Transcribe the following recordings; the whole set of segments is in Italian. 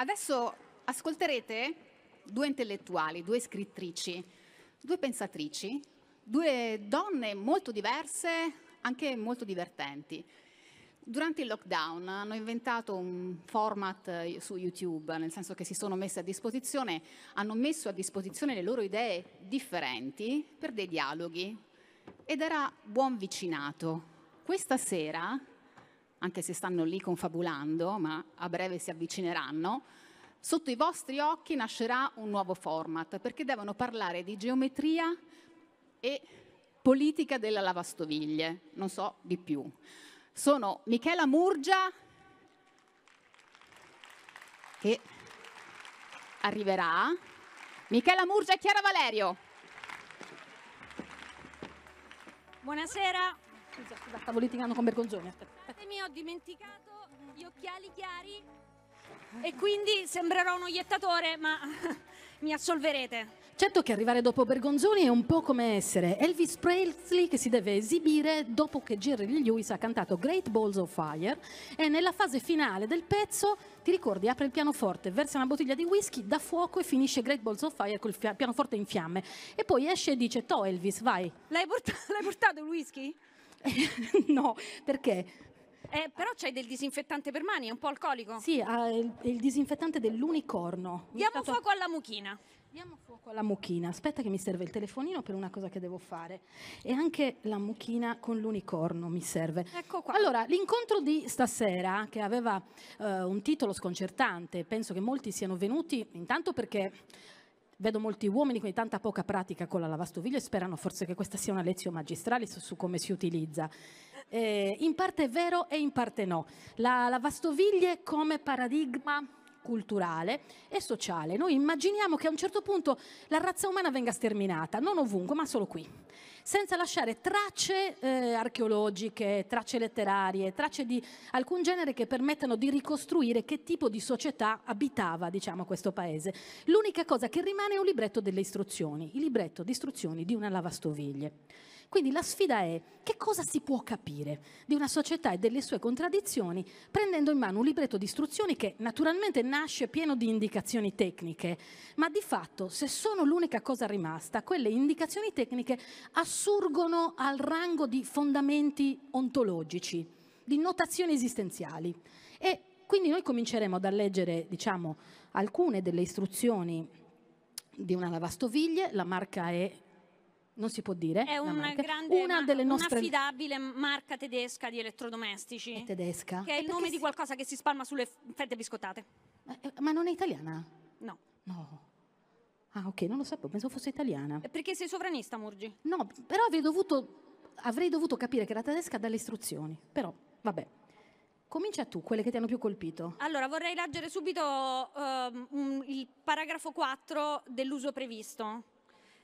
Adesso ascolterete due intellettuali, due scrittrici, due pensatrici, due donne molto diverse, anche molto divertenti. Durante il lockdown hanno inventato un format eh, su YouTube, nel senso che si sono messe a disposizione, hanno messo a disposizione le loro idee differenti per dei dialoghi ed era buon vicinato. Questa sera anche se stanno lì confabulando, ma a breve si avvicineranno, sotto i vostri occhi nascerà un nuovo format, perché devono parlare di geometria e politica della lavastoviglie, non so di più. Sono Michela Murgia, che arriverà, Michela Murgia e Chiara Valerio. Buonasera. Scusa, scusa, stavo litigando con Bergonzoni, aspetta problemi, ho dimenticato gli occhiali chiari e quindi sembrerò un oiettatore, ma mi assolverete. Certo che arrivare dopo Bergonzoni è un po' come essere Elvis Presley che si deve esibire dopo che Jerry Lewis ha cantato Great Balls of Fire e nella fase finale del pezzo, ti ricordi, apre il pianoforte, versa una bottiglia di whisky, dà fuoco e finisce Great Balls of Fire col pianoforte in fiamme. E poi esce e dice, to Elvis, vai. L'hai portato, l'hai portato il whisky? no, perché eh, però c'hai del disinfettante per mani, è un po' alcolico. Sì, ha il, il disinfettante dell'unicorno. Diamo stato... fuoco alla mucchina. Diamo fuoco alla mucchina. Aspetta che mi serve il telefonino per una cosa che devo fare. E anche la mucchina con l'unicorno mi serve. Ecco qua. Allora, l'incontro di stasera, che aveva eh, un titolo sconcertante, penso che molti siano venuti intanto perché vedo molti uomini quindi tanta poca pratica con la lavastoviglie e sperano forse che questa sia una lezione magistrale su, su come si utilizza. Eh, in parte è vero e in parte no. La lavastoviglie come paradigma culturale e sociale. Noi immaginiamo che a un certo punto la razza umana venga sterminata, non ovunque, ma solo qui, senza lasciare tracce eh, archeologiche, tracce letterarie, tracce di alcun genere che permettano di ricostruire che tipo di società abitava, diciamo, questo paese. L'unica cosa che rimane è un libretto delle istruzioni, il libretto di istruzioni di una lavastoviglie. Quindi la sfida è che cosa si può capire di una società e delle sue contraddizioni prendendo in mano un libretto di istruzioni che naturalmente nasce pieno di indicazioni tecniche, ma di fatto se sono l'unica cosa rimasta, quelle indicazioni tecniche assurgono al rango di fondamenti ontologici, di notazioni esistenziali. E quindi noi cominceremo da leggere diciamo, alcune delle istruzioni di una lavastoviglie, la marca è non si può dire. È una, grande, una delle nostre... un'affidabile marca tedesca di elettrodomestici. È tedesca? Che è il nome si... di qualcosa che si spalma sulle fette biscottate. Ma, eh, ma non è italiana? No. No. Ah, ok, non lo sapevo, pensavo fosse italiana. Perché sei sovranista, Murgi? No, però avrei dovuto, avrei dovuto capire che era tedesca dalle istruzioni. Però, vabbè. Comincia tu, quelle che ti hanno più colpito. Allora, vorrei leggere subito uh, il paragrafo 4 dell'uso previsto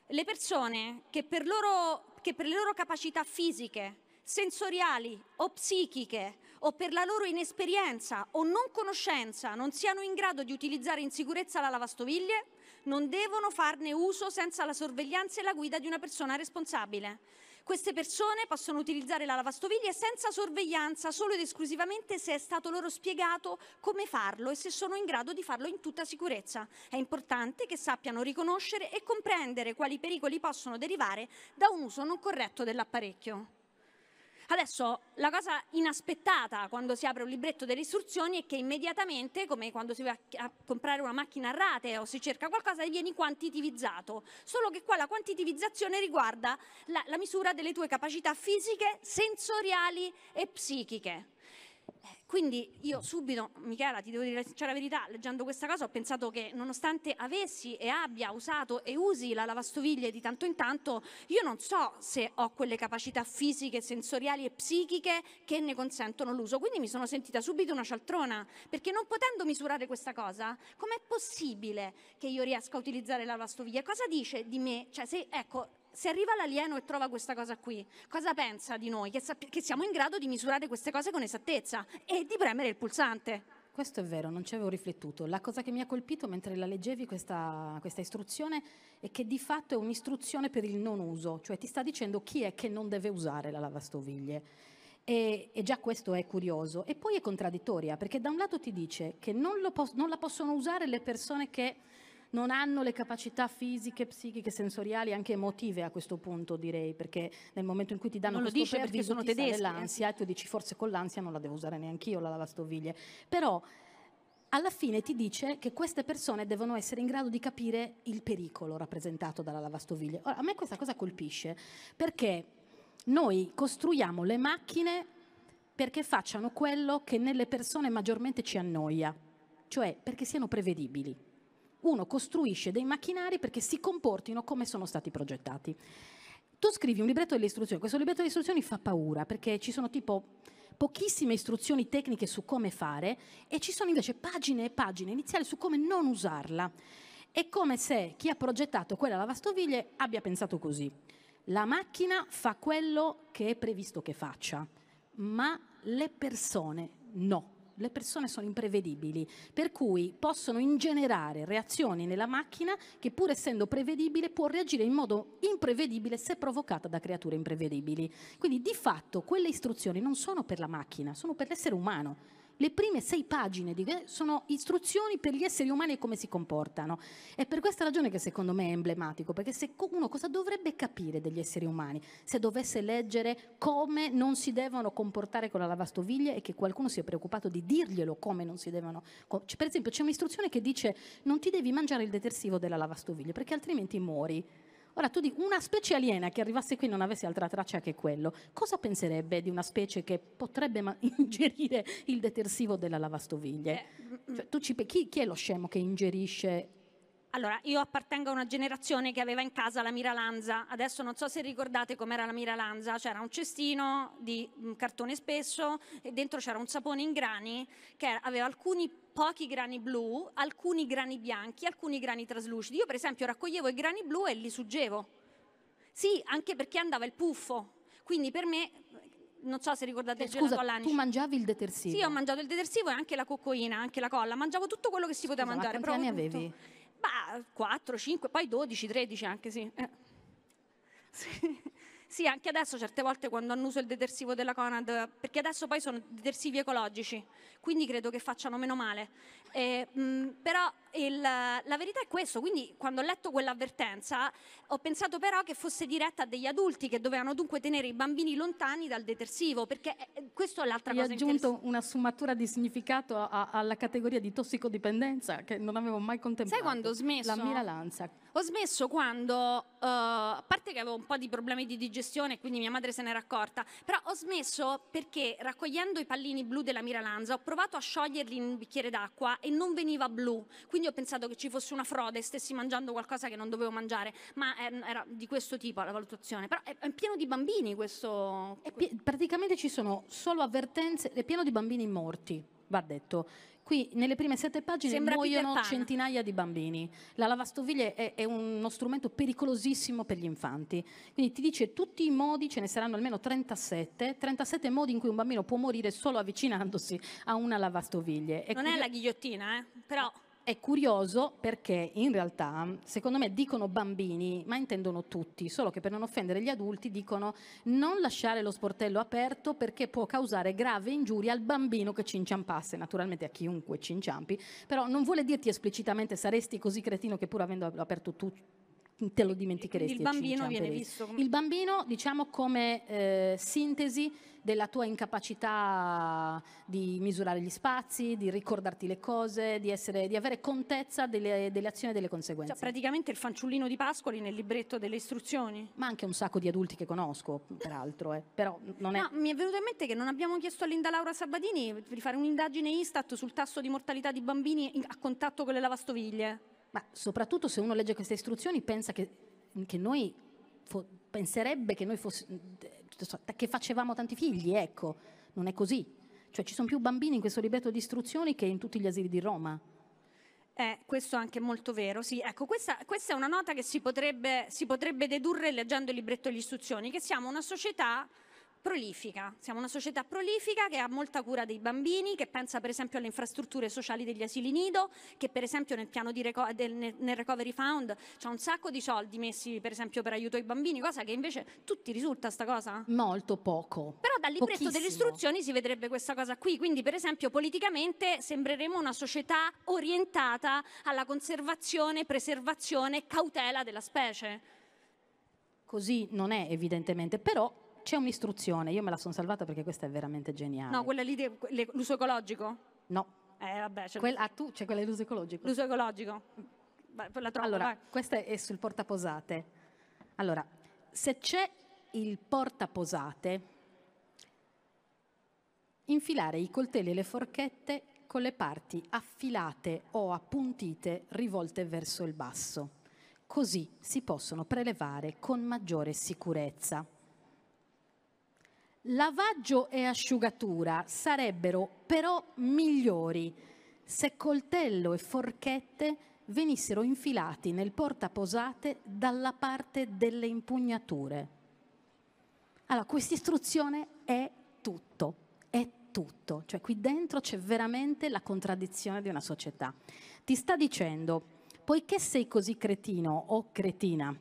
le persone che per, loro, che per le loro capacità fisiche, sensoriali o psichiche o per la loro inesperienza o non conoscenza non siano in grado di utilizzare in sicurezza la lavastoviglie, non devono farne uso senza la sorveglianza e la guida di una persona responsabile. Queste persone possono utilizzare la lavastoviglie senza sorveglianza, solo ed esclusivamente se è stato loro spiegato come farlo e se sono in grado di farlo in tutta sicurezza. È importante che sappiano riconoscere e comprendere quali pericoli possono derivare da un uso non corretto dell'apparecchio. Adesso la cosa inaspettata quando si apre un libretto delle istruzioni è che immediatamente, come quando si va a comprare una macchina a rate o si cerca qualcosa, vieni quantitivizzato. Solo che qua la quantitivizzazione riguarda la, la misura delle tue capacità fisiche, sensoriali e psichiche. Quindi io subito, Michela, ti devo dire la verità, leggendo questa cosa ho pensato che nonostante avessi e abbia usato e usi la lavastoviglie di tanto in tanto, io non so se ho quelle capacità fisiche, sensoriali e psichiche che ne consentono l'uso. Quindi mi sono sentita subito una cialtrona, perché non potendo misurare questa cosa, com'è possibile che io riesca a utilizzare la lavastoviglie? Cosa dice di me? Cioè, se, ecco, se arriva l'alieno e trova questa cosa qui, cosa pensa di noi? Che, sapp- che siamo in grado di misurare queste cose con esattezza e di premere il pulsante. Questo è vero, non ci avevo riflettuto. La cosa che mi ha colpito mentre la leggevi questa, questa, istruzione è che di fatto è un'istruzione per il non uso, cioè ti sta dicendo chi è che non deve usare la lavastoviglie. E, e già questo è curioso. E poi è contraddittoria, perché da un lato ti dice che non, pos- non la possono usare le persone che non hanno le capacità fisiche, psichiche, sensoriali, anche emotive a questo punto direi, perché nel momento in cui ti danno non questo dice perché sono tedeschi, eh. l'ansia e tu dici forse con l'ansia non la devo usare neanche io la lavastoviglie, però alla fine ti dice che queste persone devono essere in grado di capire il pericolo rappresentato dalla lavastoviglie. Ora, a me questa cosa colpisce perché noi costruiamo le macchine perché facciano quello che nelle persone maggiormente ci annoia, cioè perché siano prevedibili uno costruisce dei macchinari perché si comportino come sono stati progettati. Tu scrivi un libretto delle istruzioni, questo libretto delle istruzioni fa paura perché ci sono tipo pochissime istruzioni tecniche su come fare e ci sono invece pagine e pagine iniziali su come non usarla. È come se chi ha progettato quella lavastoviglie abbia pensato così. La macchina fa quello che è previsto che faccia, ma le persone no le persone sono imprevedibili, per cui possono ingenerare reazioni nella macchina che pur essendo prevedibile può reagire in modo imprevedibile se provocata da creature imprevedibili. Quindi di fatto quelle istruzioni non sono per la macchina, sono per l'essere umano le prime sei pagine di, sono istruzioni per gli esseri umani e come si comportano. È per questa ragione che secondo me è emblematico, perché se uno cosa dovrebbe capire degli esseri umani se dovesse leggere come non si devono comportare con la lavastoviglie e che qualcuno si è preoccupato di dirglielo come non si devono... Per esempio c'è un'istruzione che dice non ti devi mangiare il detersivo della lavastoviglie perché altrimenti muori. Ora tu dici, una specie aliena che arrivasse qui e non avesse altra traccia che quello, cosa penserebbe di una specie che potrebbe ma- ingerire il detersivo della lavastoviglie? Eh, mm, mm. Cioè, chi, chi è lo scemo che ingerisce allora, io appartengo a una generazione che aveva in casa la miralanza, adesso non so se ricordate com'era la miralanza, c'era un cestino di cartone spesso e dentro c'era un sapone in grani che aveva alcuni pochi grani blu, alcuni grani bianchi, alcuni grani traslucidi. Io per esempio raccoglievo i grani blu e li suggevo. Sì, anche perché andava il puffo. Quindi per me non so se ricordate eh, il scusa, tu mangiavi il detersivo? Sì, ho mangiato il detersivo e anche la coccoina, anche la colla, mangiavo tutto quello che si poteva scusa, mangiare. Ma quanti anni avevi? Bah, 4, 5, poi 12, 13 anche sì. Eh. sì. Sì, anche adesso certe volte quando hanno uso il detersivo della Conad, perché adesso poi sono detersivi ecologici, quindi credo che facciano meno male. Eh, mh, mm, però il, la verità è questo, quindi quando ho letto quell'avvertenza ho pensato però che fosse diretta a degli adulti che dovevano dunque tenere i bambini lontani dal detersivo, perché eh, questo è l'altra Io cosa. Ho aggiunto una sfumatura di significato a, alla categoria di tossicodipendenza che non avevo mai contemplato. Sai quando ho smesso? La mira lanza. Ho smesso quando, uh, a parte che avevo un po' di problemi di digestione, professione, quindi mia madre se n'era accorta, però ho smesso perché raccogliendo i pallini blu della Mira Lanza ho provato a scioglierli in un bicchiere d'acqua e non veniva blu, quindi ho pensato che ci fosse una frode e stessi mangiando qualcosa che non dovevo mangiare, ma ehm, era di questo tipo la valutazione, però è pieno di bambini questo... È, praticamente ci sono solo avvertenze, è pieno di bambini morti, va detto. Qui nelle prime sette pagine Sembra muoiono centinaia di bambini. La lavastoviglie è, è uno strumento pericolosissimo per gli infanti. Quindi ti dice tutti i modi, ce ne saranno almeno 37, 37 modi in cui un bambino può morire solo avvicinandosi a una lavastoviglie. E non è la ghigliottina, eh? però è curioso perché in realtà, secondo me, dicono bambini, ma intendono tutti, solo che per non offendere gli adulti dicono non lasciare lo sportello aperto perché può causare grave ingiuria al bambino che ci inciampasse, naturalmente a chiunque ci inciampi, però non vuole dirti esplicitamente saresti così cretino che pur avendo aperto tu te lo dimenticheresti. Il bambino viene visto come... Il bambino, diciamo, come eh, sintesi della tua incapacità di misurare gli spazi, di ricordarti le cose, di, essere, di avere contezza delle, delle, azioni e delle conseguenze. Cioè, praticamente il fanciullino di Pascoli nel libretto delle istruzioni. Ma anche un sacco di adulti che conosco, peraltro. Eh. Però non è... No, mi è venuto in mente che non abbiamo chiesto a Linda Laura Sabatini di fare un'indagine Istat sul tasso di mortalità di bambini a contatto con le lavastoviglie ma soprattutto se uno legge queste istruzioni pensa che, che noi penserebbe che noi che facevamo tanti figli, ecco, non è così. Cioè ci sono più bambini in questo libretto di istruzioni che in tutti gli asili di Roma. Eh, questo è anche molto vero, sì. Ecco, questa, questa è una nota che si potrebbe, si potrebbe dedurre leggendo il libretto di istruzioni, che siamo una società prolifica, siamo una società prolifica che ha molta cura dei bambini, che pensa per esempio alle infrastrutture sociali degli asili nido, che per esempio nel piano di reco- eh, del, nel Recovery Fund c'è un sacco di soldi messi per esempio per aiuto ai bambini, cosa che invece tutti risulta sta cosa? Molto poco. Però dal libretto delle istruzioni si vedrebbe questa cosa qui, quindi per esempio politicamente sembreremo una società orientata alla conservazione, preservazione, cautela della specie. Così non è evidentemente, però c'è un'istruzione, io me la sono salvata perché questa è veramente geniale. No, quella lì, de, l'uso ecologico? No. Eh, vabbè, c'è cioè quella, ah, tu c'è quella dell'uso ecologico. L'uso ecologico. Vai, troppo, allora, vai. questa è sul portaposate. Allora, se c'è il portaposate, infilare i coltelli e le forchette con le parti affilate o appuntite rivolte verso il basso. Così si possono prelevare con maggiore sicurezza. Lavaggio e asciugatura sarebbero però migliori se coltello e forchette venissero infilati nel portaposate dalla parte delle impugnature. Allora, questa istruzione è tutto, è tutto. Cioè qui dentro c'è veramente la contraddizione di una società. Ti sta dicendo, poiché sei così cretino o cretina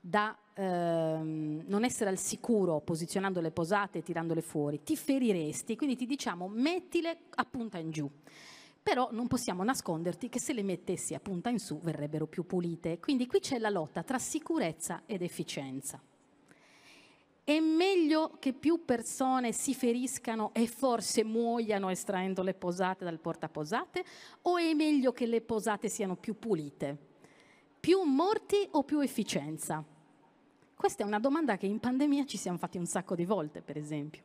da ehm, non essere al sicuro posizionando le posate e tirandole fuori, ti feriresti, quindi ti diciamo mettile a punta in giù. Però non possiamo nasconderti che se le mettessi a punta in su verrebbero più pulite. Quindi qui c'è la lotta tra sicurezza ed efficienza. È meglio che più persone si feriscano e forse muoiano estraendo le posate dal portaposate o è meglio che le posate siano più pulite? Più morti o più efficienza? Questa è una domanda che in pandemia ci siamo fatti un sacco di volte, per esempio.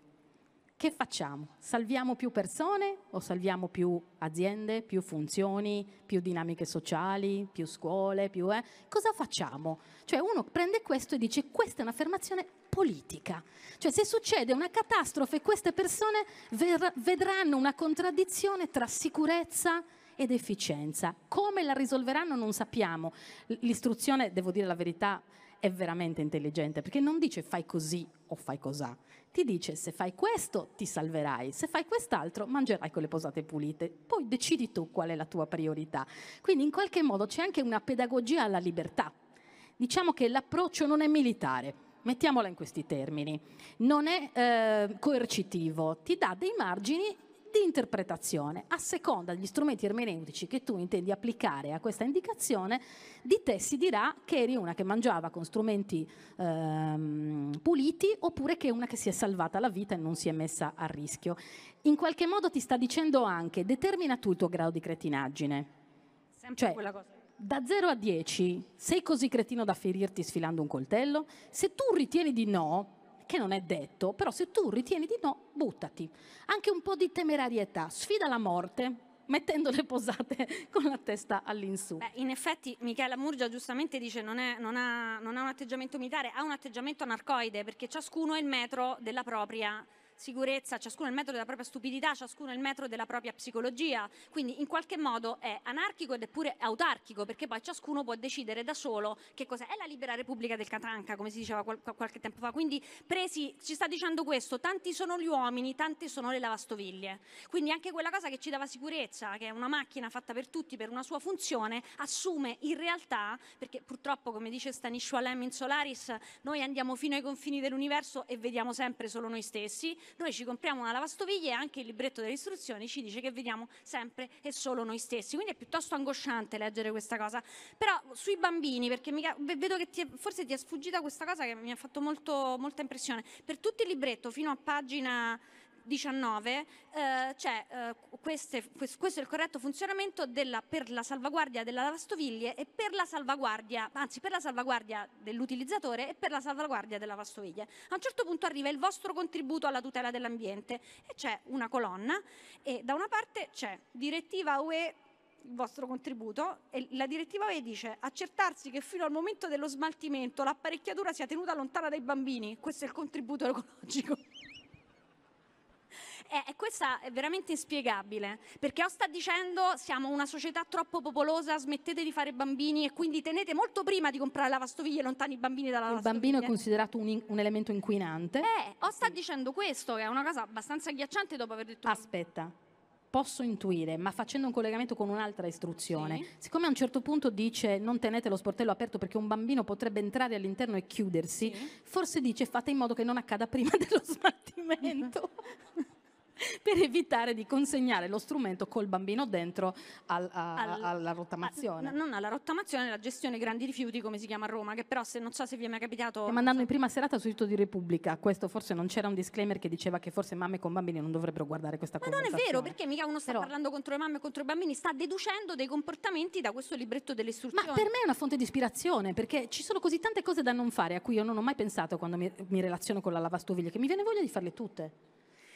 Che facciamo? Salviamo più persone o salviamo più aziende, più funzioni, più dinamiche sociali, più scuole, più... Eh? Cosa facciamo? Cioè uno prende questo e dice questa è un'affermazione politica. Cioè se succede una catastrofe queste persone vedranno una contraddizione tra sicurezza ed efficienza. Come la risolveranno non sappiamo. L'istruzione, devo dire la verità, è veramente intelligente perché non dice fai così o fai cos'ha, ti dice se fai questo ti salverai, se fai quest'altro mangerai con le posate pulite, poi decidi tu qual è la tua priorità. Quindi in qualche modo c'è anche una pedagogia alla libertà. Diciamo che l'approccio non è militare, mettiamola in questi termini, non è eh, coercitivo, ti dà dei margini di interpretazione, a seconda degli strumenti ermeneutici che tu intendi applicare a questa indicazione, di te si dirà che eri una che mangiava con strumenti ehm, puliti oppure che è una che si è salvata la vita e non si è messa a rischio. In qualche modo ti sta dicendo anche determina tu il tuo grado di cretinaggine. Sempre cioè, quella cosa da 0 a 10 sei così cretino da ferirti sfilando un coltello? Se tu ritieni di no, che non è detto, però se tu ritieni di no, buttati. Anche un po' di temerarietà, sfida la morte mettendo le posate con la testa all'insù. Beh, in effetti Michela Murgia giustamente dice non, è, non, ha, non ha un atteggiamento militare, ha un atteggiamento anarcoide perché ciascuno è il metro della propria sicurezza, ciascuno il metro della propria stupidità, ciascuno il metro della propria psicologia, quindi in qualche modo è anarchico ed è pure autarchico perché poi ciascuno può decidere da solo che cos'è è la libera repubblica del Catanca, come si diceva qual- qualche tempo fa. Quindi presi ci sta dicendo questo, tanti sono gli uomini, tante sono le lavastoviglie. Quindi anche quella cosa che ci dava sicurezza, che è una macchina fatta per tutti per una sua funzione, assume in realtà, perché purtroppo come dice Stanisciualem in Solaris, noi andiamo fino ai confini dell'universo e vediamo sempre solo noi stessi, noi ci compriamo una lavastoviglie e anche il libretto delle istruzioni ci dice che vediamo sempre e solo noi stessi. Quindi è piuttosto angosciante leggere questa cosa. Però sui bambini, perché mi, vedo che ti, forse ti è sfuggita questa cosa che mi ha fatto molto, molta impressione, per tutto il libretto fino a pagina... 19 eh, c'è eh, queste, questo, è il corretto funzionamento della, per la salvaguardia della lavastoviglie e per la salvaguardia, anzi per la salvaguardia dell'utilizzatore e per la salvaguardia della lavastoviglie. A un certo punto arriva il vostro contributo alla tutela dell'ambiente e c'è una colonna e da una parte c'è direttiva UE il vostro contributo e la direttiva UE dice accertarsi che fino al momento dello smaltimento l'apparecchiatura sia tenuta lontana dai bambini, questo è il contributo ecologico. E, eh, e questa è veramente inspiegabile, perché o sta dicendo siamo una società troppo popolosa, smettete di fare bambini e quindi tenete molto prima di comprare lavastoviglie lontani i bambini dalla lavastoviglie. Il bambino è considerato un, in, un elemento inquinante. Eh, o sta dicendo questo, che è una cosa abbastanza agghiacciante dopo aver detto... Aspetta, posso intuire, ma facendo un collegamento con un'altra istruzione. Sì. Siccome a un certo punto dice non tenete lo sportello aperto perché un bambino potrebbe entrare all'interno e chiudersi, sì. forse dice fate in modo che non accada prima dello smaltimento. per evitare di consegnare lo strumento col bambino dentro al, a, al, alla rottamazione. A, non alla rottamazione, alla gestione grandi rifiuti, come si chiama a Roma, che però se non so se vi è mai capitato... Stiamo andando in prima serata sul sito di Repubblica, questo forse non c'era un disclaimer che diceva che forse mamme con bambini non dovrebbero guardare questa cosa. Ma non è vero, perché mica uno sta però... parlando contro le mamme e contro i bambini, sta deducendo dei comportamenti da questo libretto delle istruzioni. Ma per me è una fonte di ispirazione, perché ci sono così tante cose da non fare a cui io non ho mai pensato quando mi, mi relaziono con la lavastoviglie, che mi viene voglia di farle tutte.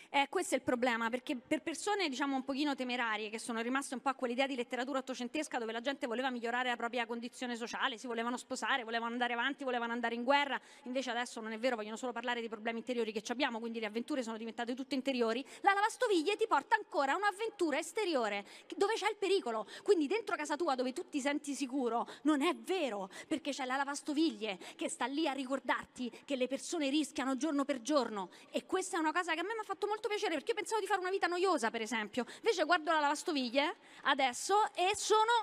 Eh, questo è il problema, perché per persone diciamo un pochino temerarie, che sono rimaste un po' a quell'idea di letteratura ottocentesca dove la gente voleva migliorare la propria condizione sociale, si volevano sposare, volevano andare avanti, volevano andare in guerra, invece adesso non è vero, vogliono solo parlare dei problemi interiori che abbiamo, quindi le avventure sono diventate tutte interiori, la lavastoviglie ti porta ancora a un'avventura esteriore, dove c'è il pericolo, quindi dentro casa tua dove tu ti senti sicuro, non è vero, perché c'è la lavastoviglie che sta lì a ricordarti che le persone rischiano giorno per giorno e questa è una cosa che a me mi ha fatto molto molto piacere perché io pensavo di fare una vita noiosa, per esempio. Invece guardo la lavastoviglie adesso e sono,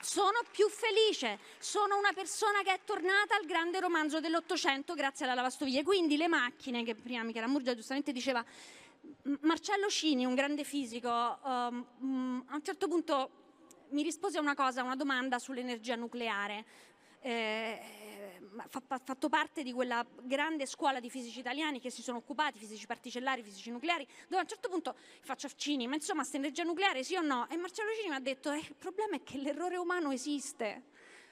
sono più felice. Sono una persona che è tornata al grande romanzo dell'Ottocento grazie alla lavastoviglie. Quindi le macchine, che prima Michela Murgia giustamente diceva, Marcello Cini, un grande fisico, um, a un certo punto mi rispose a una cosa, una domanda sull'energia nucleare. Eh, eh, fa, fatto parte di quella grande scuola di fisici italiani che si sono occupati, fisici particellari, fisici nucleari, dove a un certo punto faccio Cini, ma insomma sta energia nucleare sì o no? E Marcello Cini mi ha detto eh, il problema è che l'errore umano esiste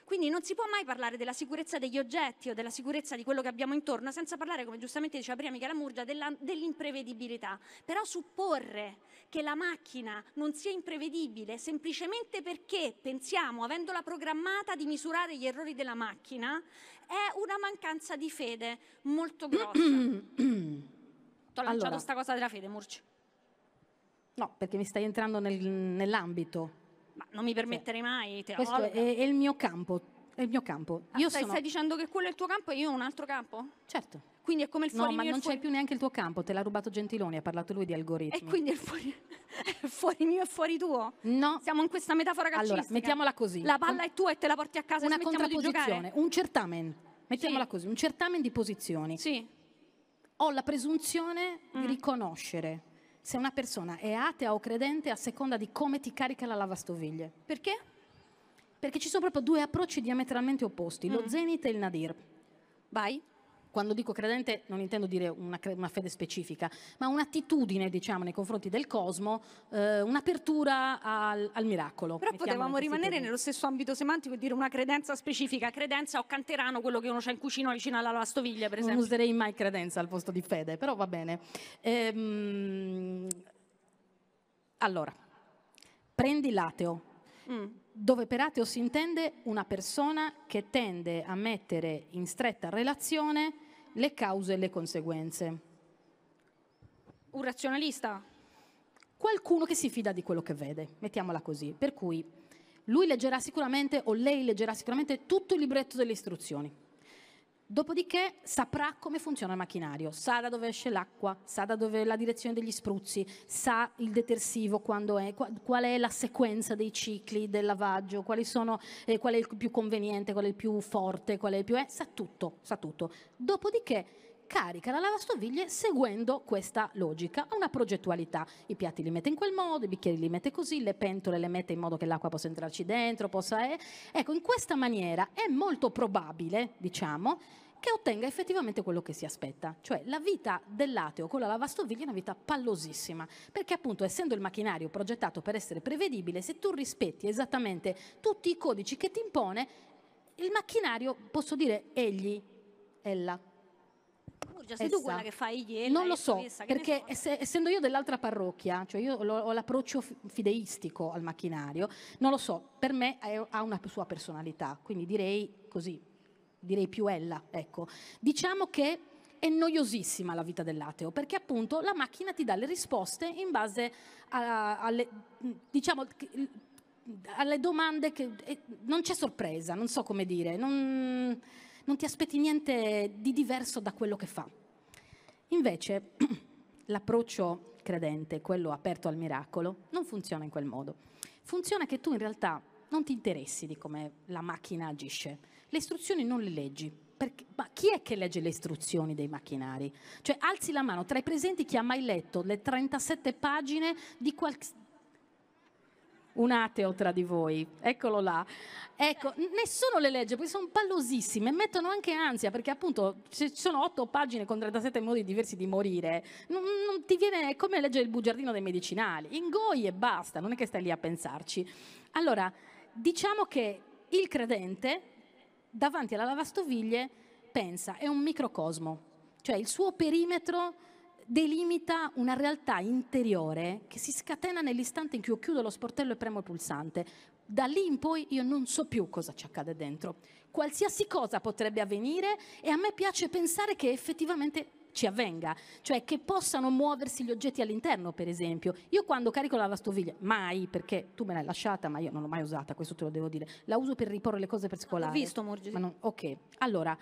quindi non si può mai parlare della sicurezza degli oggetti o della sicurezza di quello che abbiamo intorno senza parlare, come giustamente diceva prima Michela Murgia, dell'imprevedibilità. Dell Però supporre che la macchina non sia imprevedibile semplicemente perché pensiamo, avendola programmata, di misurare gli errori della macchina, è una mancanza di fede molto grossa. Ti ho lanciato allora. sta cosa della fede, Murci. No, perché mi stai entrando nel, nell'ambito. Ma non mi permetterei mai teologa. Questo è, è il mio campo, è il mio campo. Ah, io stai, sono... stai dicendo che quello è il tuo campo e io ho un altro campo? Certo. Quindi è come il fuori No, ma non fuori... c'è più neanche il tuo campo, te l'ha rubato Gentiloni, ha parlato lui di algoritmi. E quindi è fuori... fuori, mio e fuori tuo? No. Siamo in questa metafora calcistica. Allora, mettiamola così. La palla un... è tua e te la porti a casa Una e smettiamo di giocare. Un certamen, mettiamola sì. così, un certamen di posizioni. Sì. Ho la presunzione mm. di riconoscere se una persona è atea o credente a seconda di come ti carica la lavastoviglie. Perché? Perché ci sono proprio due approcci diametralmente opposti, mm. lo zenit e il nadir. Vai quando dico credente non intendo dire una, una fede specifica, ma un'attitudine diciamo, nei confronti del cosmo, eh, un'apertura al, al, miracolo. Però potevamo rimanere nello stesso ambito semantico e dire una credenza specifica, credenza o canterano, quello che uno c'ha in cucina vicino alla lavastoviglie per esempio. Non userei mai credenza al posto di fede, però va bene. Ehm, allora, prendi l'ateo. Mm dove per ateo si intende una persona che tende a mettere in stretta relazione le cause e le conseguenze. Un razionalista? Qualcuno che si fida di quello che vede, mettiamola così. Per cui lui leggerà sicuramente o lei leggerà sicuramente tutto il libretto delle istruzioni Dopodiché saprà come funziona il macchinario, sa da dove esce l'acqua, sa da dove è la direzione degli spruzzi, sa il detersivo quando è, qual è la sequenza dei cicli del lavaggio, sono, eh, qual è il più conveniente, qual è il più forte, qual è il più... Eh, sa tutto, sa tutto. Dopodiché carica la lavastoviglie seguendo questa logica, una progettualità. I piatti li mette in quel modo, i bicchieri li mette così, le pentole le mette in modo che l'acqua possa entrarci dentro, possa... Eh. Ecco, in questa maniera è molto probabile, diciamo, che ottenga effettivamente quello che si aspetta. Cioè la vita dell'ateo con la lavastoviglie è una vita pallosissima, perché appunto essendo il macchinario progettato per essere prevedibile, se tu rispetti esattamente tutti i codici che ti impone, il macchinario, posso dire, egli, ella, Urgia, sei tu quella che fai ieri. Non lo so, essa, perché ess- essendo io dell'altra parrocchia, cioè io ho l'approccio fideistico al macchinario, non lo so, per me ha una sua personalità, quindi direi così, direi più ella, ecco. Diciamo che è noiosissima la vita dell'ateo, perché appunto la macchina ti dà le risposte in base a, alle, diciamo, alle domande che eh, non c'è sorpresa, non so come dire, non, non ti aspetti niente di diverso da quello che fa. Invece l'approccio credente, quello aperto al miracolo, non funziona in quel modo. Funziona che tu in realtà non ti interessi di come la macchina agisce le istruzioni non le leggi. Perché, ma chi è che legge le istruzioni dei macchinari? Cioè, alzi la mano tra i presenti chi ha mai letto le 37 pagine di qualche un ateo tra di voi, eccolo là. Ecco, nessuno le legge perché sono pallosissime, mettono anche ansia perché appunto se ci sono otto pagine con 37 modi diversi di morire, non, non ti viene è come leggere il bugiardino dei medicinali, ingoi e basta, non è che stai lì a pensarci. Allora, diciamo che il credente davanti alla lavastoviglie pensa, è un microcosmo, cioè il suo perimetro delimita una realtà interiore che si scatena nell'istante in cui io chiudo lo sportello e premo il pulsante. Da lì in poi io non so più cosa ci accade dentro. Qualsiasi cosa potrebbe avvenire e a me piace pensare che effettivamente ci avvenga, cioè che possano muoversi gli oggetti all'interno, per esempio. Io quando carico la lavastoviglie, mai perché tu me l'hai lasciata, ma io non l'ho mai usata, questo te lo devo dire. La uso per riporre le cose per scolare. L'ho visto, Morgi. Non... Ok. Allora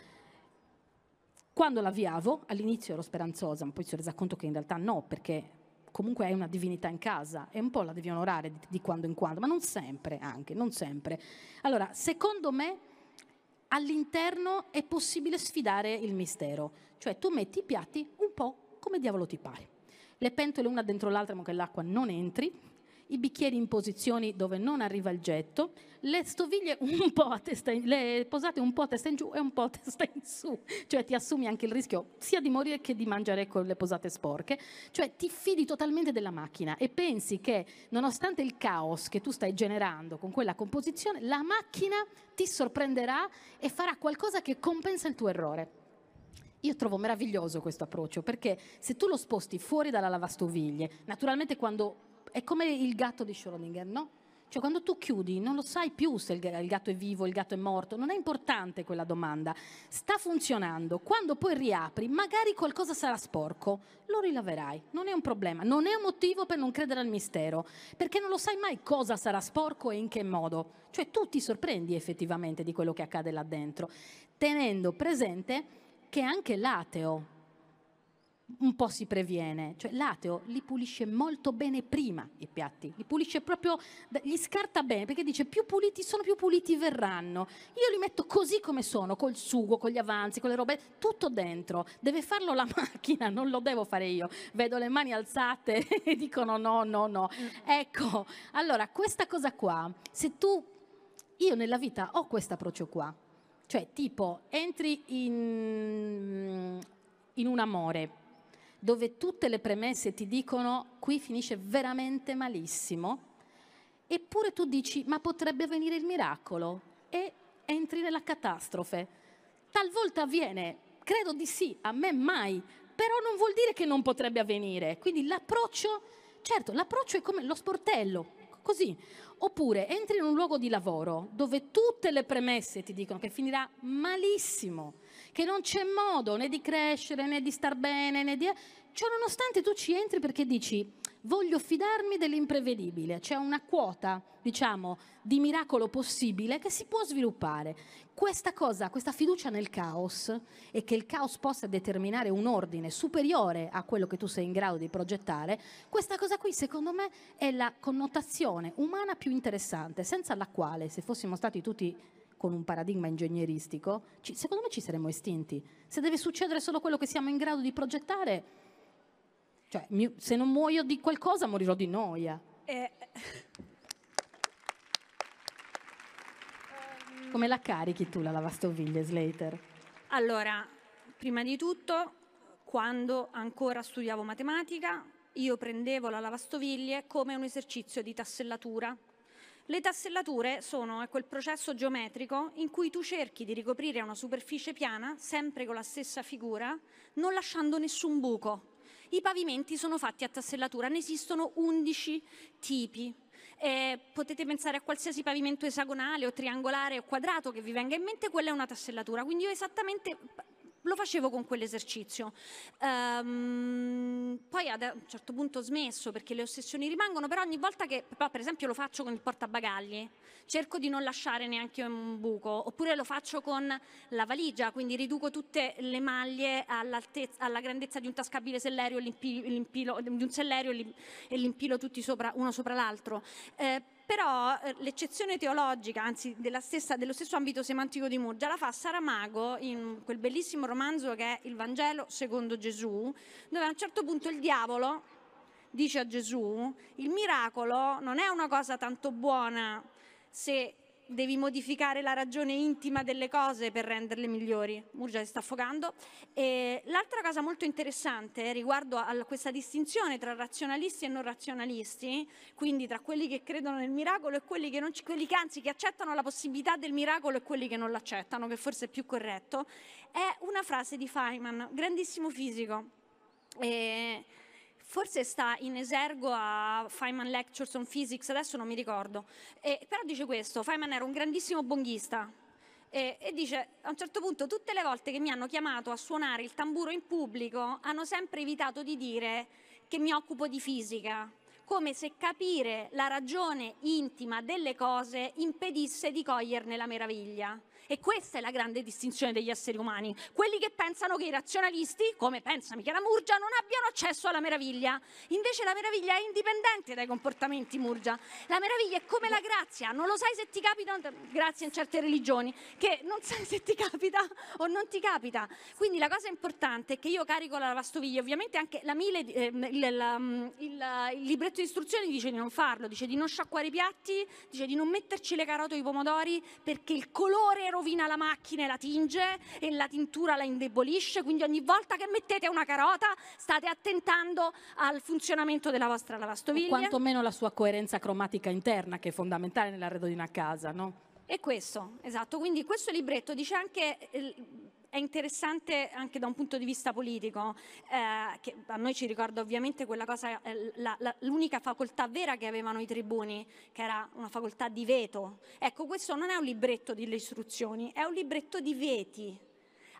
quando l'avviavo, all'inizio ero speranzosa, ma poi mi sono resa conto che in realtà no, perché comunque hai una divinità in casa e un po' la devi onorare di, di quando in quando, ma non sempre anche, non sempre. Allora, secondo me all'interno è possibile sfidare il mistero, cioè tu metti i piatti un po' come diavolo ti pare. Le pentole una dentro l'altra ma che l'acqua non entri, i bicchieri in posizioni dove non arriva il getto, le stoviglie un po' a testa in, le posate un po' a testa in giù e un po' a testa in su, cioè ti assumi anche il rischio sia di morire che di mangiare con le posate sporche, cioè ti fidi totalmente della macchina e pensi che nonostante il caos che tu stai generando con quella composizione, la macchina ti sorprenderà e farà qualcosa che compensa il tuo errore. Io trovo meraviglioso questo approccio perché se tu lo sposti fuori dalla lavastoviglie, naturalmente quando è come il gatto di Schrödinger, no? Cioè quando tu chiudi non lo sai più se il gatto è vivo, il gatto è morto, non è importante quella domanda, sta funzionando, quando poi riapri magari qualcosa sarà sporco, lo rilaverai, non è un problema, non è un motivo per non credere al mistero, perché non lo sai mai cosa sarà sporco e in che modo, cioè tu ti sorprendi effettivamente di quello che accade là dentro, tenendo presente che anche l'ateo un po' si previene, cioè l'ateo li pulisce molto bene prima i piatti, li pulisce proprio, li scarta bene perché dice più puliti sono più puliti verranno, io li metto così come sono, col sugo, con gli avanzi, con le robe, tutto dentro, deve farlo la macchina, non lo devo fare io, vedo le mani alzate e dicono no, no, no, ecco, allora questa cosa qua, se tu, io nella vita ho questo approccio qua, cioè, tipo, entri in, in un amore dove tutte le premesse ti dicono qui finisce veramente malissimo, eppure tu dici ma potrebbe avvenire il miracolo e entri nella catastrofe. Talvolta avviene, credo di sì, a me mai, però non vuol dire che non potrebbe avvenire. Quindi l'approccio, certo, l'approccio è come lo sportello, così. Oppure entri in un luogo di lavoro dove tutte le premesse ti dicono che finirà malissimo, che non c'è modo né di crescere né di star bene né di... Ciononostante tu ci entri perché dici voglio fidarmi dell'imprevedibile, c'è una quota, diciamo, di miracolo possibile che si può sviluppare. Questa cosa, questa fiducia nel caos e che il caos possa determinare un ordine superiore a quello che tu sei in grado di progettare, questa cosa qui secondo me è la connotazione umana più interessante, senza la quale se fossimo stati tutti con un paradigma ingegneristico, ci, secondo me ci saremmo estinti. Se deve succedere solo quello che siamo in grado di progettare, cioè, se non muoio di qualcosa, morirò di noia. Eh. Come la carichi tu la lavastoviglie, Slater? Allora, prima di tutto, quando ancora studiavo matematica, io prendevo la lavastoviglie come un esercizio di tassellatura. Le tassellature sono quel processo geometrico in cui tu cerchi di ricoprire una superficie piana sempre con la stessa figura, non lasciando nessun buco. I pavimenti sono fatti a tassellatura, ne esistono 11 tipi. Eh, potete pensare a qualsiasi pavimento esagonale o triangolare o quadrato che vi venga in mente, quella è una tassellatura. Quindi io esattamente lo facevo con quell'esercizio. Um, poi ad un certo punto ho smesso perché le ossessioni rimangono, però ogni volta che, per esempio, lo faccio con il portabagagli, cerco di non lasciare neanche un buco, oppure lo faccio con la valigia, quindi riduco tutte le maglie alla grandezza di un tascabile sellerio, l'impilo, di un sellerio e l'impilo tutti sopra, uno sopra l'altro. Eh, però eh, l'eccezione teologica, anzi stessa, dello stesso ambito semantico di Murgia, la fa Saramago in quel bellissimo romanzo che è Il Vangelo secondo Gesù, dove a un certo punto il diavolo dice a Gesù, il miracolo non è una cosa tanto buona se devi modificare la ragione intima delle cose per renderle migliori. Murgia si sta affogando. E l'altra cosa molto interessante riguardo a questa distinzione tra razionalisti e non razionalisti, quindi tra quelli che credono nel miracolo e quelli che, non, quelli che anzi che accettano la possibilità del miracolo e quelli che non l'accettano, che forse è più corretto, è una frase di Feynman, grandissimo fisico. E forse sta in esergo a Feynman Lectures on Physics, adesso non mi ricordo, eh, però dice questo, Feynman era un grandissimo bonghista eh, e dice a un certo punto tutte le volte che mi hanno chiamato a suonare il tamburo in pubblico hanno sempre evitato di dire che mi occupo di fisica, come se capire la ragione intima delle cose impedisse di coglierne la meraviglia. E questa è la grande distinzione degli esseri umani. Quelli che pensano che i razionalisti, come pensa Michela Murgia, non abbiano accesso alla meraviglia. Invece la meraviglia è indipendente dai comportamenti Murgia. La meraviglia è come la grazia, non lo sai se ti capita, grazie in certe religioni, che non sai se ti capita o non ti capita. Quindi la cosa importante è che io carico la lavastoviglie, ovviamente anche la Mile, eh, il, mm, il, il libretto di istruzioni dice di non farlo, dice di non sciacquare i piatti, dice di non metterci le carote o i pomodori perché il colore rosso rovina la macchina e la tinge e la tintura la indebolisce, quindi ogni volta che mettete una carota state attentando al funzionamento della vostra lavastoviglie. O quantomeno la sua coerenza cromatica interna che è fondamentale nell'arredo di una casa, no? E questo, esatto, quindi questo libretto dice anche... Eh, è interessante anche da un punto di vista politico, eh, che a noi ci ricorda ovviamente quella cosa, eh, l'unica facoltà vera che avevano i tribuni, che era una facoltà di veto. Ecco, questo non è un libretto delle istruzioni, è un libretto di veti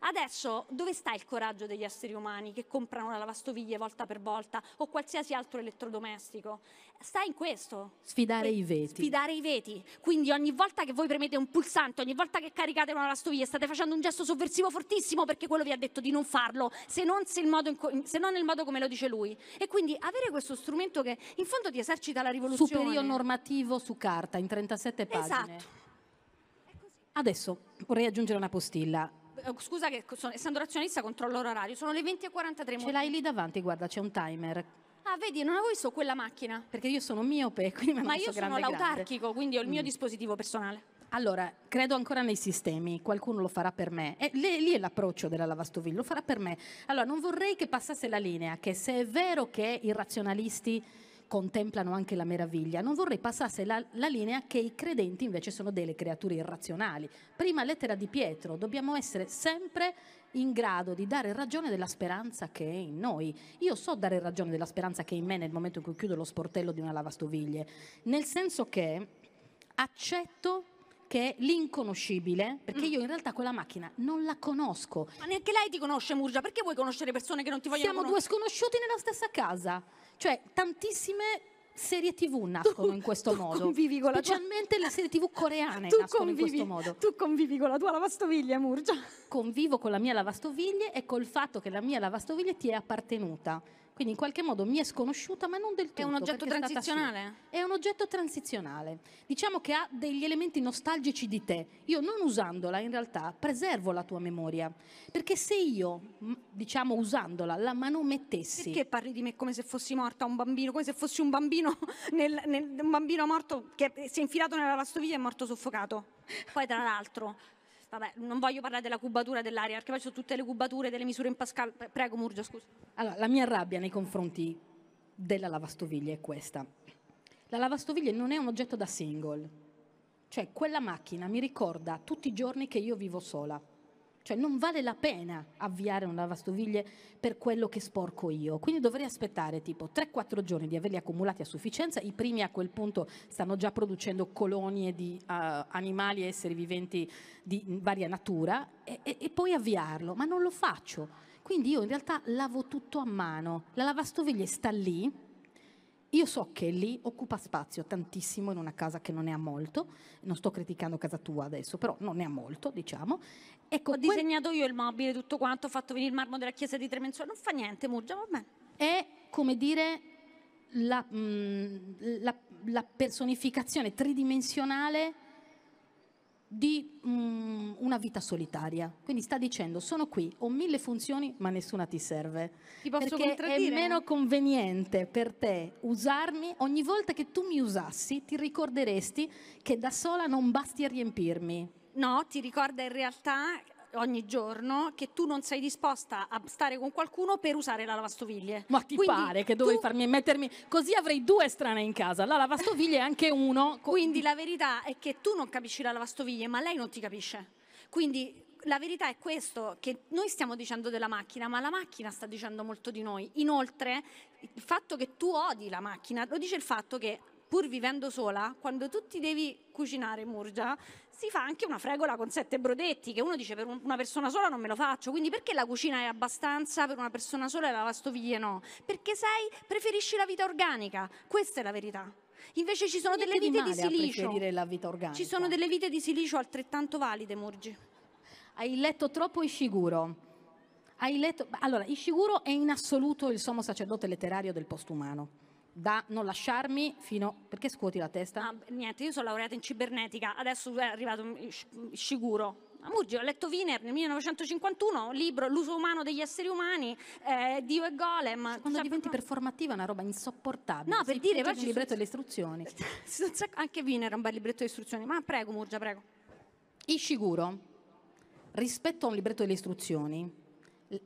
Adesso dove sta il coraggio degli esseri umani che comprano la lavastoviglie volta per volta o qualsiasi altro elettrodomestico? Sta in questo. Sfidare e eh, i veti. Sfidare i veti. Quindi ogni volta che voi premete un pulsante, ogni volta che caricate una lavastoviglie, state facendo un gesto sovversivo fortissimo perché quello vi ha detto di non farlo, se non, se co- se non nel modo come lo dice lui. E quindi avere questo strumento che in fondo ti esercita la rivoluzione. Superio normativo su carta in 37 pagine. Esatto. Adesso vorrei aggiungere una postilla. Eh, scusa che sono, essendo razionalista controllo l'orario, sono le 20.43. Ce l'hai lì davanti, guarda, c'è un timer. Ah, vedi, non avevo visto quella macchina. Perché io sono miope, quindi mi Ma io grande, sono l'autarchico, grande. quindi ho il mio mm. dispositivo personale. Allora, credo ancora nei sistemi, qualcuno lo farà per me. E eh, lì, è l'approccio della lavastoviglie, lo farà per me. Allora, non vorrei che passasse la linea che se è vero che i razionalisti contemplano anche la meraviglia, non vorrei passasse la, la linea che i credenti invece sono delle creature irrazionali. Prima lettera di Pietro, dobbiamo essere sempre in grado di dare ragione della speranza che è in noi. Io so dare ragione della speranza che è in me nel momento in cui chiudo lo sportello di una lavastoviglie, nel senso che accetto che è l'inconoscibile, perché mm. io in realtà quella macchina non la conosco. Ma neanche lei ti conosce, Murgia, perché vuoi conoscere persone che non ti vogliono conoscere? Siamo conoscere? due sconosciuti nella stessa casa, cioè tantissime serie tv nascono tu, in questo modo convivi con specialmente tua... le serie tv coreane tu nascono convivi, in questo modo tu convivi con la tua lavastoviglie Murgia convivo con la mia lavastoviglie e col fatto che la mia lavastoviglie ti è appartenuta quindi in qualche modo mi è sconosciuta, ma non del tutto. È un oggetto transizionale? È, è un oggetto transizionale. Diciamo che ha degli elementi nostalgici di te. Io non usandola in realtà preservo la tua memoria. Perché se io, diciamo usandola, la manomettessi... Perché parli di me come se fossi morta un bambino, come se fossi un bambino, nel, nel, un bambino morto che si è infilato nella lavastoviglie e è morto soffocato? Poi tra l'altro vabbè, non voglio parlare della cubatura dell'aria, perché faccio tutte le cubature delle misure in Pascal. Prego, Murgio, scusa. Allora, la mia rabbia nei confronti della lavastoviglie è questa. La lavastoviglie non è un oggetto da single. Cioè, quella macchina mi ricorda tutti i giorni che io vivo sola cioè non vale la pena avviare un lavastoviglie per quello che sporco io. Quindi dovrei aspettare tipo 3-4 giorni di averli accumulati a sufficienza. I primi a quel punto stanno già producendo colonie di uh, animali e esseri viventi di varia natura e, e, e poi avviarlo. Ma non lo faccio. Quindi io in realtà lavo tutto a mano. La lavastoviglie sta lì. Io so che lì occupa spazio tantissimo in una casa che non ne ha molto, non sto criticando casa tua adesso, però non ne ha molto, diciamo, Ecco, ho disegnato io il mobile, tutto quanto, ho fatto venire il marmo della chiesa di Tremenzuola, non fa niente, Murgia, va bene. È come dire la, mh, mm, la, la personificazione tridimensionale di mh, mm, una vita solitaria. Quindi sta dicendo: sono qui, ho mille funzioni, ma nessuna ti serve. Ti posso contraddire? perché è meno conveniente per te usarmi. Ogni volta che tu mi usassi, ti ricorderesti che da sola non basti a riempirmi no, ti ricorda in realtà ogni giorno che tu non sei disposta a stare con qualcuno per usare la lavastoviglie. Ma ti quindi pare che dovevi tu... farmi mettermi così avrei due strane in casa, la lavastoviglie e anche uno. Con... Quindi la verità è che tu non capisci la lavastoviglie, ma lei non ti capisce. Quindi la verità è questo, che noi stiamo dicendo della macchina, ma la macchina sta dicendo molto di noi. Inoltre, il fatto che tu odi la macchina lo dice il fatto che pur vivendo sola, quando tu ti devi cucinare murgia, si fa anche una fregola con sette brodetti, che uno dice per una persona sola non me lo faccio, quindi perché la cucina è abbastanza per una persona sola e la lavastoviglie no? Perché sei, preferisci la vita organica, questa è la verità. Invece ci sono delle vite di, di silicio. Ci sono delle vite di silicio altrettanto valide, Murgi. Hai letto troppo Ishiguro. Hai letto... Allora, Ishiguro è in assoluto il sommo sacerdote letterario del postumano da non lasciarmi fino... Perché scuoti la testa? Ah, niente, io sono laureata in cibernetica, adesso è arrivato sicuro. Murgio, ho letto Wiener nel 1951, libro L'uso umano degli esseri umani, eh, Dio e Golem. Quando cioè, diventi performativa è una roba insopportabile. No, per dire... Il libretto sono... delle istruzioni. Anche Wiener è un bel libretto delle istruzioni, ma prego Murgia, prego. Ishiguro, rispetto a un libretto delle istruzioni,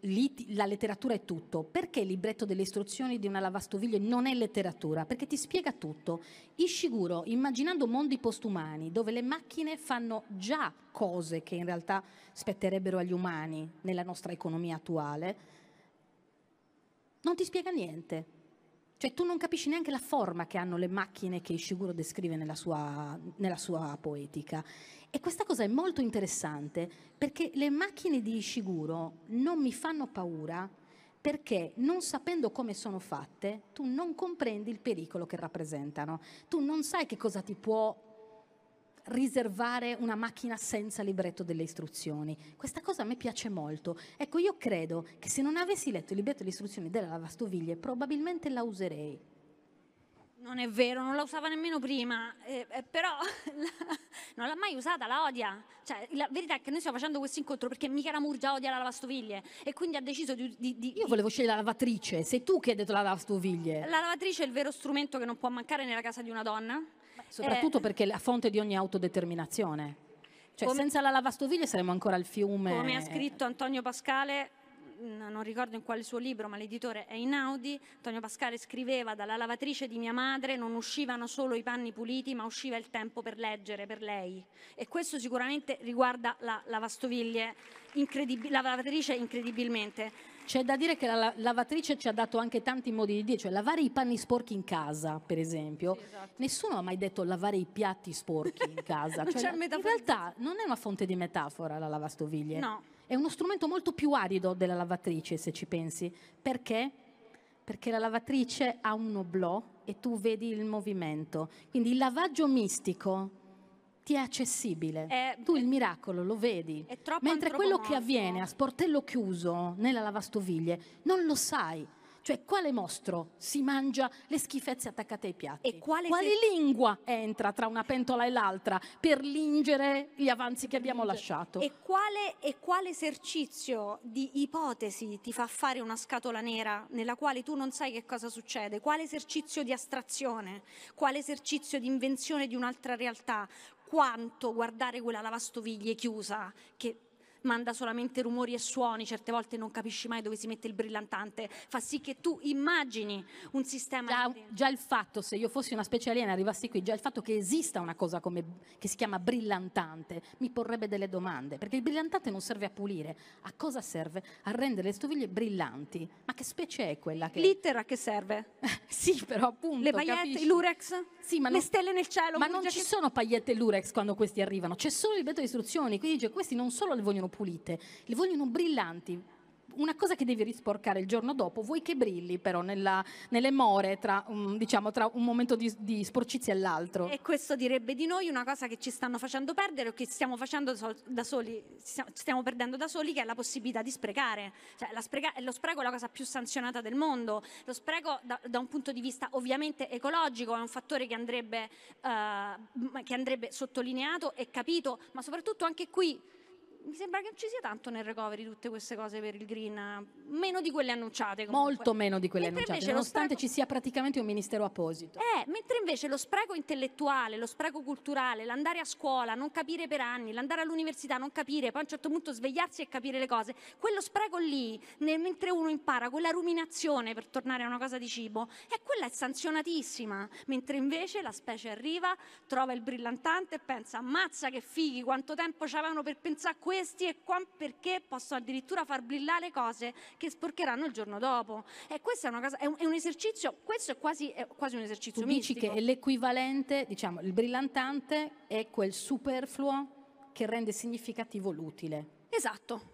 lì la letteratura è tutto. Perché il libretto delle istruzioni di una lavastoviglie non è letteratura? Perché ti spiega tutto. Ishiguro, immaginando mondi postumani dove le macchine fanno già cose che in realtà spetterebbero agli umani nella nostra economia attuale, non ti spiega niente. Cioè tu non capisci neanche la forma che hanno le macchine che Ishiguro descrive nella sua, nella sua poetica. E questa cosa è molto interessante perché le macchine di Ishiguro non mi fanno paura perché non sapendo come sono fatte tu non comprendi il pericolo che rappresentano, tu non sai che cosa ti può riservare una macchina senza libretto delle istruzioni. Questa cosa a me piace molto. Ecco, io credo che se non avessi letto il libretto delle istruzioni della lavastoviglie probabilmente la userei. Non è vero, non la usava nemmeno prima, eh, eh, però la, non l'ha mai usata, la odia. Cioè, la verità è che noi stiamo facendo questo incontro perché Michela Murgia odia la lavastoviglie e quindi ha deciso di, di, di... Io volevo scegliere la lavatrice, sei tu che hai detto la lavastoviglie. La lavatrice è il vero strumento che non può mancare nella casa di una donna. soprattutto eh... perché è la fonte di ogni autodeterminazione. Cioè, come... senza la lavastoviglie saremmo ancora al fiume. Come ha scritto Antonio Pascale, non ricordo in quale suo libro, ma l'editore è in Audi, Antonio Pascale scriveva dalla lavatrice di mia madre non uscivano solo i panni puliti, ma usciva il tempo per leggere per lei. E questo sicuramente riguarda la lavastoviglie, incredib- la lavatrice incredibilmente. C'è da dire che la lavatrice ci ha dato anche tanti modi di dire, cioè lavare i panni sporchi in casa, per esempio. Sì, esatto. Nessuno ha mai detto lavare i piatti sporchi in casa. cioè, in realtà non è una fonte di metafora la lavastoviglie. No è uno strumento molto più arido della lavatrice, se ci pensi. Perché? Perché la lavatrice ha un oblò e tu vedi il movimento. Quindi il lavaggio mistico ti è accessibile. È, tu il miracolo lo vedi. Mentre quello che avviene a sportello chiuso nella lavastoviglie non lo sai. Cioè, quale mostro si mangia le schifezze attaccate ai piatti? E quale, quale se... lingua entra tra una pentola e l'altra per lingere gli avanzi che abbiamo lasciato? E quale, e quale esercizio di ipotesi ti fa fare una scatola nera nella quale tu non sai che cosa succede? Quale esercizio di astrazione? Quale esercizio di invenzione di un'altra realtà? Quanto guardare quella lavastoviglie chiusa che manda solamente rumori e suoni, certe volte non capisci mai dove si mette il brillantante, fa sì che tu immagini un sistema. Già, già il fatto, se io fossi una specie aliena e arrivassi qui, già il fatto che esista una cosa come, che si chiama brillantante mi porrebbe delle domande, perché il brillantante non serve a pulire, a cosa serve? A rendere le stoviglie brillanti. Ma che specie è quella che... L'iter a che serve? sì, però appunto... Le pagliette, il lurex? Sì, ma non... Le stelle nel cielo? Ma non ci che... sono pagliette lurex quando questi arrivano, c'è solo il libretto di istruzioni, quindi dice cioè, questi non solo le vogliono pulire, pulite, le vogliono brillanti, una cosa che devi risporcare il giorno dopo, vuoi che brilli però nella, nelle more tra, um, diciamo, tra un momento di, di, sporcizia e l'altro. E questo direbbe di noi una cosa che ci stanno facendo perdere o che stiamo facendo da soli, stiamo perdendo da soli, che è la possibilità di sprecare. Cioè, spreca- lo spreco è la cosa più sanzionata del mondo, lo spreco da, da, un punto di vista ovviamente ecologico è un fattore che andrebbe, uh, che andrebbe sottolineato e capito, ma soprattutto anche qui mi sembra che non ci sia tanto nel recovery tutte queste cose per il green, meno di quelle annunciate. Comunque. Molto meno di quelle mentre annunciate, nonostante spreco... ci sia praticamente un ministero apposito. Eh, mentre invece lo spreco intellettuale, lo spreco culturale, l'andare a scuola, non capire per anni, l'andare all'università, non capire, poi a un certo punto svegliarsi e capire le cose, quello spreco lì, nel, mentre uno impara, quella ruminazione per tornare a una cosa di cibo, è eh, quella è sanzionatissima, mentre invece la specie arriva, trova il brillantante e pensa, ammazza che fighi, quanto tempo ci avevano per pensare a questo questi e qua perché posso addirittura far brillare cose che sporcheranno il giorno dopo. E questo è, una cosa, è, un, è un esercizio, questo è quasi, è quasi un esercizio tu mistico. dici che è l'equivalente, diciamo, il brillantante è quel superfluo che rende significativo l'utile. Esatto,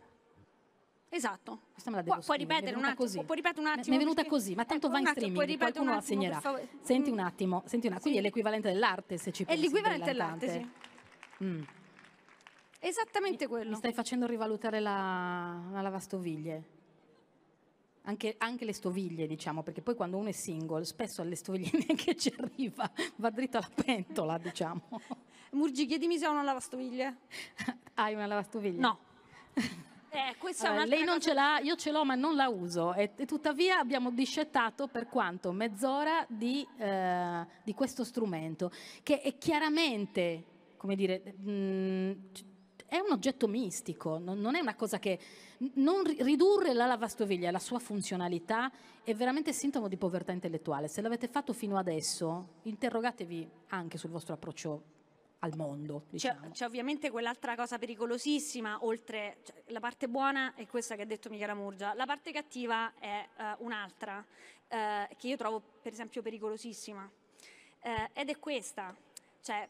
Esatto. Pu- puoi ripetere un attimo. Puoi ripetere un attimo. Mi è venuta perché... così, ma tanto ecco, va in streaming, attimo, qualcuno attimo, la segnerà. Favore. Senti mm. un attimo, senti un attimo. Sì. Quindi è l'equivalente dell'arte se ci pensi. È l'equivalente dell'arte, sì. Mm. Esattamente quello. Mi stai facendo rivalutare la, la lavastoviglie. Anche, anche, le stoviglie, diciamo, perché poi quando uno è single, spesso alle stoviglie neanche ci arriva, va dritto alla pentola, diciamo. Murgi, chiedimi se ho una lavastoviglie. Hai una lavastoviglie? No. Eh, allora, lei non cosa... ce l'ha, io ce l'ho ma non la uso e, e tuttavia abbiamo discettato per quanto? Mezz'ora di, eh, di questo strumento che è chiaramente, come dire, mh, mm, è un oggetto mistico, non, non è una cosa che... Non ridurre la lavastoviglie alla sua funzionalità è veramente sintomo di povertà intellettuale. Se l'avete fatto fino adesso, interrogatevi anche sul vostro approccio al mondo. Diciamo. C'è, c'è, ovviamente quell'altra cosa pericolosissima, oltre cioè, la parte buona è questa che ha detto Michela Murgia, la parte cattiva è uh, un'altra uh, che io trovo per esempio pericolosissima uh, ed è questa, cioè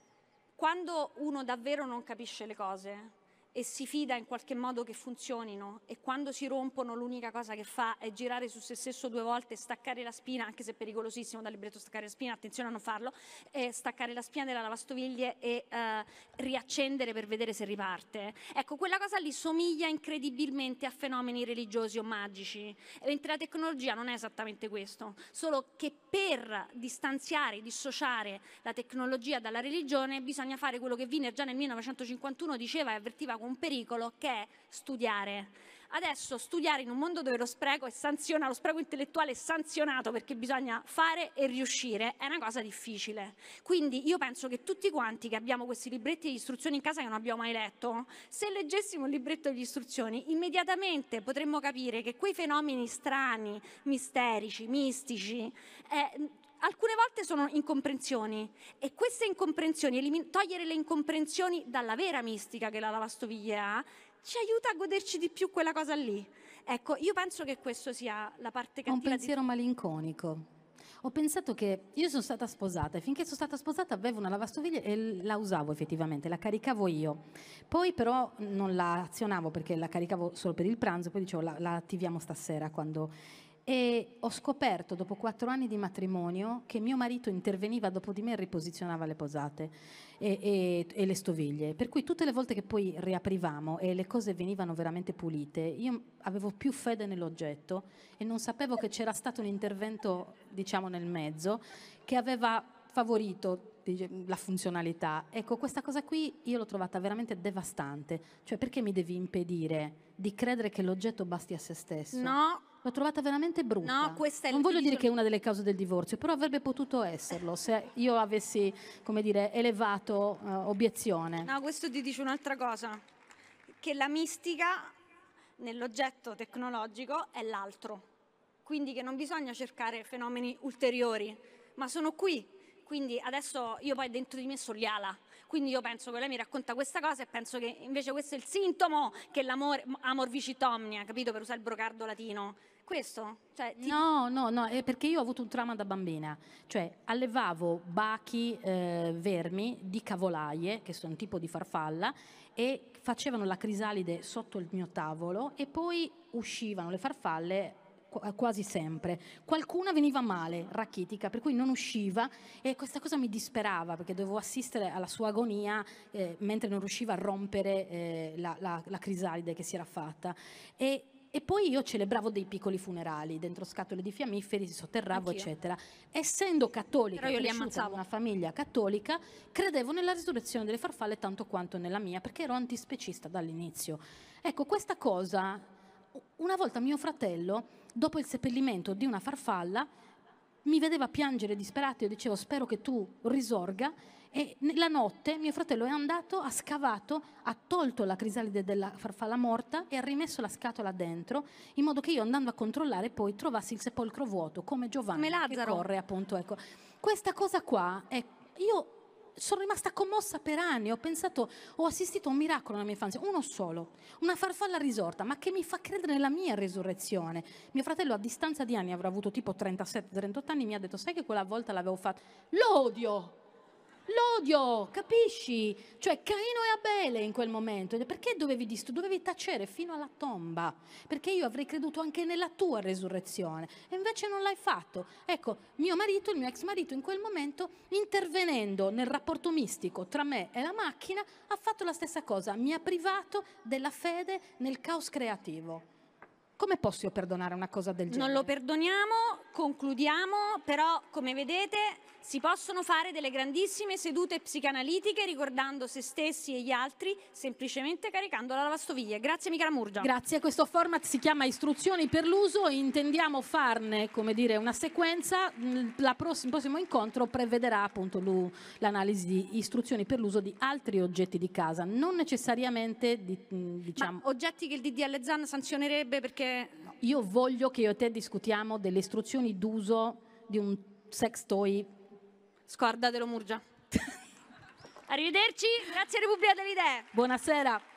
quando uno davvero non capisce le cose, e si fida in qualche modo che funzionino e quando si rompono l'unica cosa che fa è girare su se stesso due volte, staccare la spina, anche se è pericolosissimo dal libretto staccare la spina, attenzione a non farlo, staccare la spina della lavastoviglie e eh, riaccendere per vedere se riparte. Ecco, quella cosa lì somiglia incredibilmente a fenomeni religiosi o magici, mentre la tecnologia non è esattamente questo, solo che per distanziare, dissociare la tecnologia dalla religione bisogna fare quello che Wiener già nel 1951 diceva e avvertiva un pericolo che è studiare. Adesso studiare in un mondo dove lo spreco è sanzionato, lo spreco intellettuale è sanzionato perché bisogna fare e riuscire, è una cosa difficile. Quindi io penso che tutti quanti che abbiamo questi libretti di istruzioni in casa che non abbiamo mai letto, se leggessimo il libretto di istruzioni, immediatamente potremmo capire che quei fenomeni strani, misterici, mistici, eh, alcune volte sono incomprensioni e queste incomprensioni, elimin- togliere le incomprensioni dalla vera mistica che la lavastoviglie ha, ci aiuta a goderci di più quella cosa lì. Ecco, io penso che questa sia la parte cattiva. Un pensiero di... malinconico. Ho pensato che io sono stata sposata e finché sono stata sposata avevo una lavastoviglie e la usavo effettivamente, la caricavo io. Poi però non la azionavo perché la caricavo solo per il pranzo, poi dicevo la, la attiviamo stasera quando e ho scoperto dopo quattro anni di matrimonio che mio marito interveniva dopo di me e riposizionava le posate e, e, e, le stoviglie. Per cui tutte le volte che poi riaprivamo e le cose venivano veramente pulite, io avevo più fede nell'oggetto e non sapevo che c'era stato un intervento, diciamo, nel mezzo che aveva favorito la funzionalità. Ecco, questa cosa qui io l'ho trovata veramente devastante. Cioè, perché mi devi impedire di credere che l'oggetto basti a se stesso? No L'ho trovata veramente brutta. No, questa è non voglio dire che è una delle cause del divorzio, però avrebbe potuto esserlo se io avessi, come dire, elevato uh, obiezione. No, questo ti dice un'altra cosa, che la mistica nell'oggetto tecnologico è l'altro, quindi che non bisogna cercare fenomeni ulteriori, ma sono qui. Quindi adesso io poi dentro di me sono gli ala, quindi io penso che lei mi racconta questa cosa e penso che invece questo è il sintomo che l'amore, amor vicitomnia, capito, per usare il brocardo latino. Questo? Cioè, ti... No, no, no, perché io ho avuto un trauma da bambina, cioè allevavo bachi eh, vermi di cavolaie, che sono un tipo di farfalla, e facevano la crisalide sotto il mio tavolo e poi uscivano le farfalle quasi sempre. Qualcuna veniva male, rachitica, per cui non usciva e questa cosa mi disperava perché dovevo assistere alla sua agonia eh, mentre non riusciva a rompere eh, la, la, la, crisalide che si era fatta. E e poi io celebravo dei piccoli funerali dentro scatole di fiammiferi, si sotterravo, Anch'io. eccetera. Essendo cattolica, io li ammazzavo una famiglia cattolica, credevo nella risurrezione delle farfalle tanto quanto nella mia, perché ero antispecista dall'inizio. Ecco, questa cosa, una volta mio fratello, dopo il seppellimento di una farfalla, mi vedeva piangere disperato, io dicevo spero che tu risorga e la notte mio fratello è andato, ha scavato, ha tolto la crisalide della farfalla morta e ha rimesso la scatola dentro, in modo che io andando a controllare poi trovassi il sepolcro vuoto, come Giovanni come che corre appunto. Ecco. Questa cosa qua, è, ecco, io sono rimasta commossa per anni, ho pensato, ho assistito a un miracolo nella mia infanzia, uno solo, una farfalla risorta, ma che mi fa credere nella mia risurrezione. Mio fratello a distanza di anni, avrà avuto tipo 37-38 anni, mi ha detto, sai che quella volta l'avevo fatta? L'odio! l'odio, capisci? Cioè Caino e Abele in quel momento, perché dovevi, dist- dovevi tacere fino alla tomba? Perché io avrei creduto anche nella tua resurrezione e invece non l'hai fatto. Ecco, mio marito, il mio ex marito in quel momento, intervenendo nel rapporto mistico tra me e la macchina, ha fatto la stessa cosa, mi ha privato della fede nel caos creativo. Come posso io perdonare una cosa del genere? Non lo perdoniamo, concludiamo, però come vedete si possono fare delle grandissime sedute psicanalitiche ricordando se stessi e gli altri semplicemente caricando la lavastoviglie. Grazie Michela Murgia. Grazie, questo format si chiama istruzioni per l'uso, intendiamo farne come dire, una sequenza, mm, il prossimo incontro prevederà appunto l'analisi di istruzioni per l'uso di altri oggetti di casa, non necessariamente di, mm, diciamo... Ma oggetti che il DDL Zan sanzionerebbe perché io voglio che io e te discutiamo delle istruzioni d'uso di un sex toy. Scordatelo Murgia. Arrivederci, grazie Repubblica delle Idee. Buonasera.